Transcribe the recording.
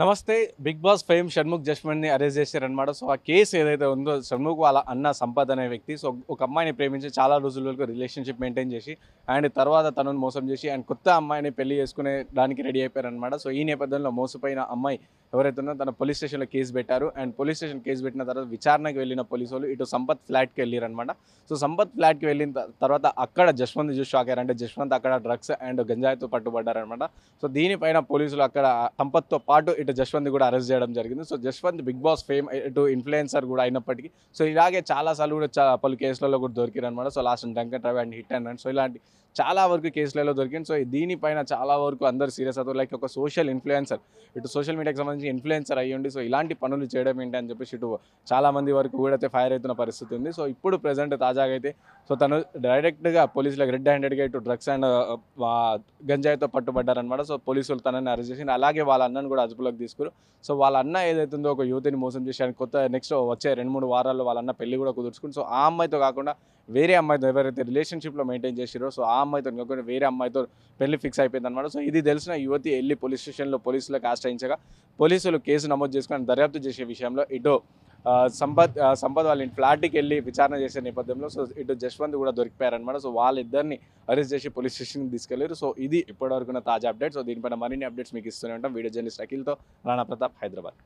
నమస్తే Bigg Boss fame Shanmukh జస్మెంట్ని arrest చేశారనమాట సో ఆ కేసు ఏదైతే ఉందో షణ్ముఖ్ వాళ్ళ అన్న సంపత్ అనే వ్యక్తి సో ఒక అమ్మాయిని ప్రేమించి చాలా రోజుల వరకు రిలేషన్షిప్ మెయింటైన్ చేసి అండ్ తర్వాత తనను మోసం చేసి అండ్ కొత్త అమ్మాయిని పెళ్లి చేసుకునే దానికి రెడీ అయిపోయారనమాట సో ఈ నేపథ్యంలో మోసపోయిన అమ్మాయి ఎవరైతే ఉన్నారో తన పోలీస్ స్టేషన్లో కేసు పెట్టారు అండ్ పోలీస్ స్టేషన్ కేసు పెట్టిన తర్వాత విచారణకి వెళ్ళిన పోలీసు ఇటు సంపత్ ఫ్లాట్కి అనమాట సో సంపత్ ఫ్లాట్కి వెళ్ళిన తర్వాత అక్కడ జస్వంత్ చూసి షాక్ అంటే జశ్వంత్ అక్కడ డ్రగ్స్ అండ్ గంజాయితో పట్టుబడ్డారనమాట సో దీనిపైన పోలీసులు అక్కడ సంపత్తో పాటు ఇటు జస్వంత్ కూడా అరెస్ట్ చేయడం జరిగింది so Jaswanth Bigg Boss fame ఇటు ఇన్ఫ్లుయెన్సర్ కూడా అయినప్పటికీ సో ఇలాగే చాలాసార్లు కూడా పలు కేసులలో కూడా అనమాట సో లాస్ట్ డంకన్ ట్రావ్ అండ్ హిట్ అండ్ సో ఇలాంటి చాలా వరకు కేసులలో దొరికింది సో దీనిపైన చాలా వరకు అందరు సీరియస్ అవుతారు లైక్ ఒక సోషల్ ఇన్ఫ్లుయెన్సర్ ఇటు సోషల్ మీడియాకి సంబంధించి మంచి ఇన్ఫ్లుయెన్సర్ అయ్యండి సో ఇలాంటి పనులు చేయడం ఏంటి అని చెప్పేసి ఇటు చాలామంది వరకు కూడా అయితే ఫైర్ అవుతున్న పరిస్థితి ఉంది సో ఇప్పుడు ప్రజెంట్ తాజాగా అయితే సో తను డైరెక్ట్గా పోలీసులకు రెడ్ హ్యాండెడ్గా ఇటు డ్రగ్స్ అండ్ గంజాయితో పట్టుబడ్డారనమాట సో పోలీసులు తనని అరెస్ట్ చేసి అలాగే వాళ్ళ అన్నను కూడా అదుపులోకి తీసుకురు సో వాళ్ళ అన్న ఏదైతుందో ఒక యువతిని మోసం చేశాను కొత్త నెక్స్ట్ వచ్చే రెండు మూడు వారాల్లో వాళ్ళ అన్న పెళ్లి కూడా కుదుర్చుకుని సో ఆ అమ్మాయితో కాకుండా వేరే అమ్మాయితో ఎవరైతే రిలేషన్షిప్లో మెయింటైన్ చేసిరో సో ఆ అమ్మాయితో కాకుండా వేరే అమ్మాయితో పెళ్లి ఫిక్స్ అయిపోయింది అనమాట సో ఇది తెలిసిన యువతి వెళ్ళి పోలీస్ స్టేషన్లో పోలీసులకు ఆశ్రయించగా పోలీసులు కేసు నమోదు చేసుకుని దర్యాప్తు చేసే విషయంలో ఇటు సంపత్ సంపద్ వాళ్ళ ఫ్లాట్కి వెళ్ళి విచారణ చేసే నేపథ్యంలో సో ఇటు జస్వంత్ కూడా దొరికిపోయారనమాట సో వాళ్ళిద్దరిని అరెస్ట్ చేసి పోలీస్ స్టేషన్కి తీసుకెళ్లారు సో ఇది ఇప్పటివరకున్న తాజా అప్డేట్ సో దీనిపైన మరిన్ని అప్డేట్స్ మీకు ఇస్తూనే ఉంటాం వీడియో జర్నలిస్ట్ అఖిల్తో రాణా ప్రతాప్ హైదరాబాద్